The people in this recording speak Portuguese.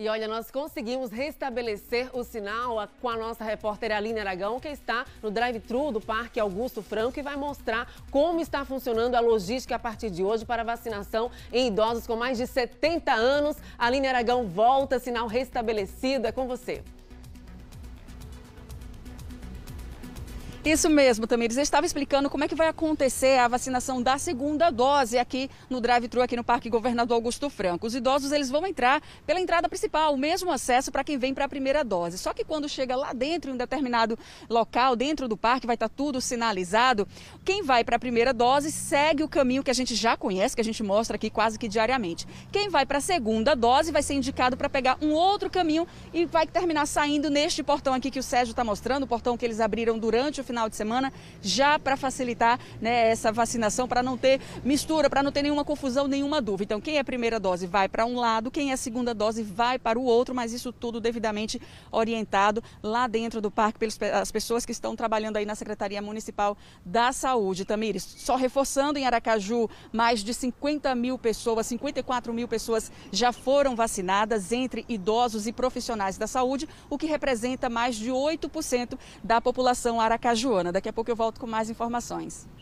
E olha, nós conseguimos restabelecer o sinal com a nossa repórter Aline Aragão, que está no drive-thru do Parque Augusto Franco e vai mostrar como está funcionando a logística a partir de hoje para vacinação em idosos com mais de 70 anos. Aline Aragão volta, sinal restabelecido. É com você. Isso mesmo, Tamires. Eu estava explicando como é que vai acontecer a vacinação da segunda dose aqui no drive-thru, aqui no Parque Governador Augusto Franco. Os idosos eles vão entrar pela entrada principal, o mesmo acesso para quem vem para a primeira dose. Só que quando chega lá dentro, em um determinado local, dentro do parque, vai estar tá tudo sinalizado. Quem vai para a primeira dose segue o caminho que a gente já conhece, que a gente mostra aqui quase que diariamente. Quem vai para a segunda dose vai ser indicado para pegar um outro caminho e vai terminar saindo neste portão aqui que o Sérgio está mostrando, o portão que eles abriram durante o final final de semana, já para facilitar né, essa vacinação, para não ter mistura, para não ter nenhuma confusão, nenhuma dúvida. Então, quem é primeira dose vai para um lado, quem é segunda dose vai para o outro, mas isso tudo devidamente orientado lá dentro do parque pelas pessoas que estão trabalhando aí na Secretaria Municipal da Saúde. Tamires, só reforçando, em Aracaju, mais de 50 mil pessoas, 54 mil pessoas já foram vacinadas entre idosos e profissionais da saúde, o que representa mais de 8% da população aracaju. Joana. Daqui a pouco eu volto com mais informações.